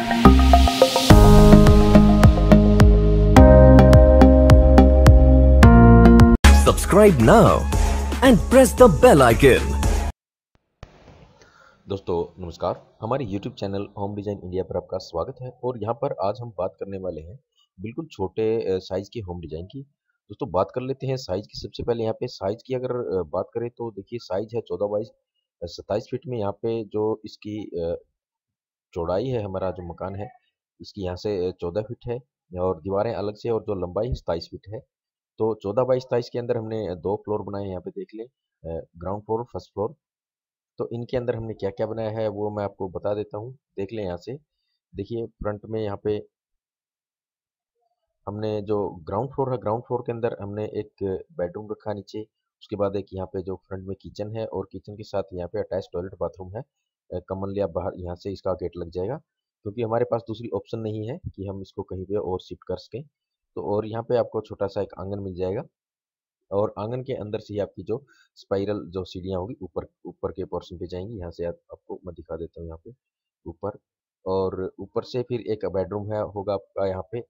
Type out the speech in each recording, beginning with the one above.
Subscribe now and press the bell icon. दोस्तों नमस्कार हमारे YouTube channel home design India पर आपका स्वागत है और यहाँ पर आज हम बात करने वाले हैं बिल्कुल छोटे साइज़ के होम डिज़ाइन की दोस्तों बात कर लेते हैं साइज़ की सबसे पहले यहाँ पे साइज़ की अगर बात करें तो देखिए साइज़ है चौदह बाईस सत्ताईस फीट में यहाँ पे जो इसकी चौड़ाई है हमारा जो मकान है इसकी यहाँ से चौदह फीट है और दीवारें अलग से और जो लंबाई है सताईस फीट है तो चौदह बाई सताईस के अंदर हमने दो फ्लोर बनाए यहाँ पे देख लें ग्राउंड फ्लोर फर्स्ट फ्लोर तो इनके अंदर हमने क्या क्या बनाया है वो मैं आपको बता देता हूँ देख लें यहाँ से देखिए फ्रंट में यहाँ पे हमने जो ग्राउंड फ्लोर है ग्राउंड फ्लोर के अंदर हमने एक बेडरूम रखा नीचे उसके बाद एक यहाँ पे जो फ्रंट में किचन है और किचन के साथ यहाँ पे अटैच टॉयलेट बाथरूम है कॉमनली आप बाहर यहाँ से इसका गेट लग जाएगा क्योंकि हमारे पास दूसरी ऑप्शन नहीं है कि हम इसको कहीं पे और शिफ्ट कर सकें तो और यहाँ पे आपको छोटा सा एक आंगन मिल जाएगा और आंगन के अंदर से ही आपकी जो स्पाइरल जो सीढ़ियाँ होगी ऊपर ऊपर के पोर्शन पे जाएंगी यहाँ से आप, आपको मैं दिखा देता हूँ यहाँ पे ऊपर और ऊपर से फिर एक बेडरूम है होगा आपका यहाँ पे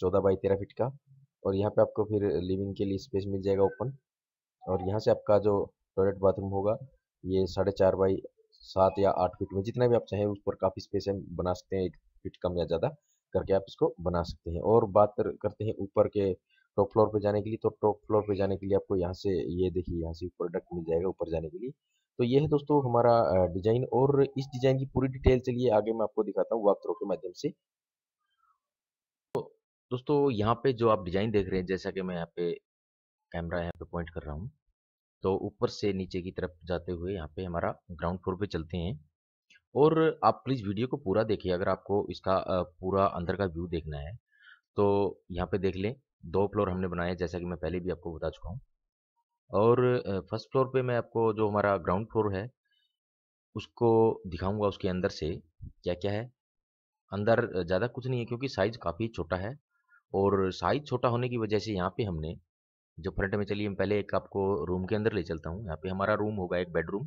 चौदह बाई तेरह फिट का और यहाँ पे आपको फिर लिविंग के लिए स्पेस मिल जाएगा ओपन और यहाँ से आपका जो टॉयलेट बाथरूम होगा ये साढ़े चार बाई सात या आठ फीट में जितना भी आप चाहें उस पर काफ़ी स्पेस है बना सकते हैं एक फिट कम या ज़्यादा करके आप इसको बना सकते हैं और बात करते हैं ऊपर के टॉप फ्लोर पे जाने के लिए तो टॉप फ्लोर पे जाने के लिए आपको यहाँ से ये देखिए यहाँ से प्रोडक्ट मिल जाएगा ऊपर जाने के लिए तो ये है दोस्तों हमारा डिजाइन और इस डिजाइन की पूरी डिटेल चलिए आगे मैं आपको दिखाता हूँ थ्रो के माध्यम से तो दोस्तों यहाँ पे जो आप डिजाइन देख रहे हैं जैसा कि मैं यहाँ पे कैमरा यहाँ पे पॉइंट कर रहा हूँ तो ऊपर से नीचे की तरफ जाते हुए यहाँ पे हमारा ग्राउंड फ्लोर पे चलते हैं और आप प्लीज़ वीडियो को पूरा देखिए अगर आपको इसका पूरा अंदर का व्यू देखना है तो यहाँ पे देख लें दो फ्लोर हमने बनाए जैसा कि मैं पहले भी आपको बता चुका हूँ और फर्स्ट फ्लोर पे मैं आपको जो हमारा ग्राउंड फ्लोर है उसको दिखाऊंगा उसके अंदर से क्या क्या है अंदर ज़्यादा कुछ नहीं है क्योंकि साइज़ काफ़ी छोटा है और साइज़ छोटा होने की वजह से यहाँ पे हमने जो फ्रंट में चलिए मैं पहले एक आपको रूम के अंदर ले चलता हूँ यहाँ पे हमारा रूम होगा एक बेडरूम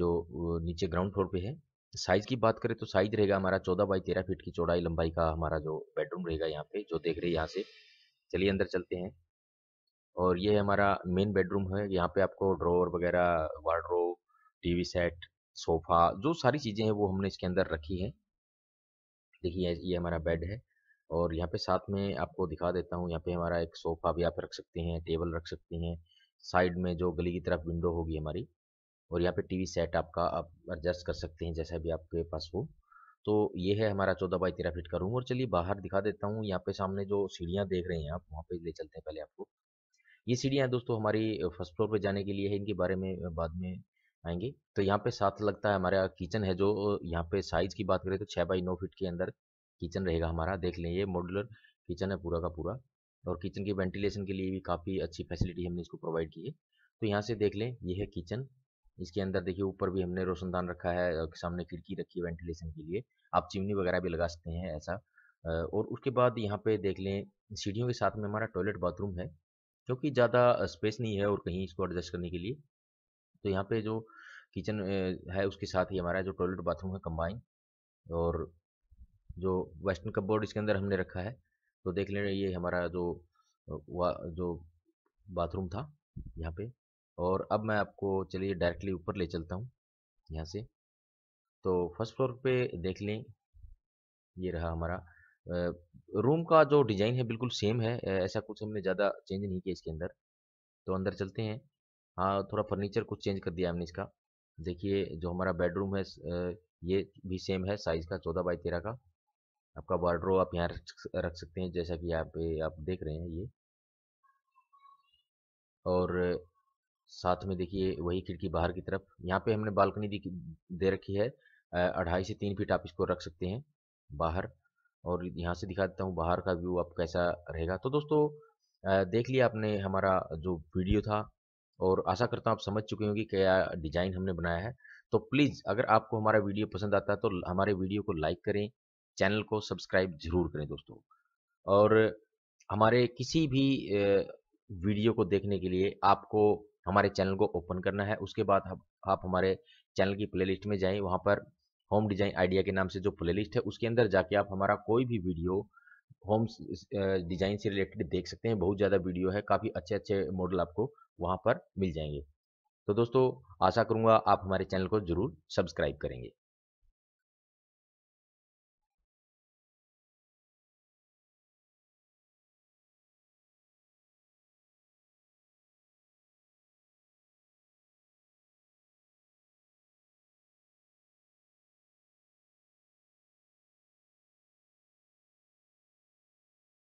जो नीचे ग्राउंड फ्लोर पे है साइज़ की बात करें तो साइज रहेगा हमारा चौदह बाई तेरह फीट की चौड़ाई लंबाई का हमारा जो बेडरूम रहेगा यहाँ पे जो देख रहे हैं यहाँ से चलिए अंदर चलते हैं और ये हमारा मेन बेडरूम है यहाँ पे आपको ड्रॉर वगैरह वार्ड्रो टी सेट सोफ़ा जो सारी चीज़ें हैं वो हमने इसके अंदर रखी हैं देखिए ये हमारा बेड है और यहाँ पे साथ में आपको दिखा देता हूँ यहाँ पे हमारा एक सोफ़ा भी आप रख सकते हैं टेबल रख सकते हैं साइड में जो गली की तरफ विंडो होगी हमारी और यहाँ पे टीवी सेट आपका आप एडजस्ट कर सकते हैं जैसा भी आपके पास हो तो ये है हमारा चौदह बाई तेरह फिट का रूम और चलिए बाहर दिखा देता हूँ यहाँ पे सामने जो सीढ़ियाँ देख रहे हैं आप वहाँ पे ले चलते हैं पहले आपको ये सीढ़ियाँ दोस्तों हमारी फर्स्ट फ्लोर पे जाने के लिए है इनके बारे में बाद में आएंगे तो यहाँ पे साथ लगता है हमारा किचन है जो यहाँ पे साइज की बात करें तो छः बाई नौ फिट के अंदर किचन रहेगा हमारा देख लें ये मॉडुलर किचन है पूरा का पूरा और किचन की वेंटिलेशन के लिए भी काफ़ी अच्छी फैसिलिटी हमने इसको प्रोवाइड की है तो यहाँ से देख लें ये है किचन इसके अंदर देखिए ऊपर भी हमने रोशनदान रखा है सामने खिड़की रखी है वेंटिलेशन के लिए आप चिमनी वगैरह भी लगा सकते हैं ऐसा और उसके बाद यहाँ पे देख लें सीढ़ियों के साथ में हमारा टॉयलेट बाथरूम है क्योंकि ज़्यादा स्पेस नहीं है और कहीं इसको एडजस्ट करने के लिए तो यहाँ पे जो किचन है उसके साथ ही हमारा जो टॉयलेट बाथरूम है कम्बाइन और जो वेस्टर्न कपबोर्ड इसके अंदर हमने रखा है तो देख लें ये हमारा जो जो बाथरूम था यहाँ पे और अब मैं आपको चलिए डायरेक्टली ऊपर ले चलता हूँ यहाँ से तो फर्स्ट फ्लोर पे देख लें ये रहा हमारा रूम का जो डिज़ाइन है बिल्कुल सेम है ऐसा कुछ हमने ज़्यादा चेंज नहीं किया इसके अंदर तो अंदर चलते हैं हाँ थोड़ा फर्नीचर कुछ चेंज कर दिया हमने इसका देखिए जो हमारा बेडरूम है ये भी सेम है साइज़ का चौदह बाई तेरह का आपका बॉर्डर आप यहाँ रख सकते हैं जैसा कि यहाँ पे आप देख रहे हैं ये और साथ में देखिए वही खिड़की बाहर की तरफ यहाँ पे हमने बालकनी दे रखी है अढ़ाई से तीन फीट आप इसको रख सकते हैं बाहर और यहाँ से दिखा देता हूँ बाहर का व्यू आप कैसा रहेगा तो दोस्तों देख लिया आपने हमारा जो वीडियो था और आशा करता हूँ आप समझ चुके होंगे क्या डिज़ाइन हमने बनाया है तो प्लीज़ अगर आपको हमारा वीडियो पसंद आता है तो हमारे वीडियो को लाइक करें चैनल को सब्सक्राइब जरूर करें दोस्तों और हमारे किसी भी वीडियो को देखने के लिए आपको हमारे चैनल को ओपन करना है उसके बाद आप, आप हमारे चैनल की प्लेलिस्ट में जाएं वहाँ पर होम डिजाइन आइडिया के नाम से जो प्लेलिस्ट है उसके अंदर जाके आप हमारा कोई भी वीडियो होम डिजाइन से रिलेटेड देख सकते हैं बहुत ज़्यादा वीडियो है काफ़ी अच्छे अच्छे मॉडल आपको वहाँ पर मिल जाएंगे तो दोस्तों आशा करूँगा आप हमारे चैनल को ज़रूर सब्सक्राइब करेंगे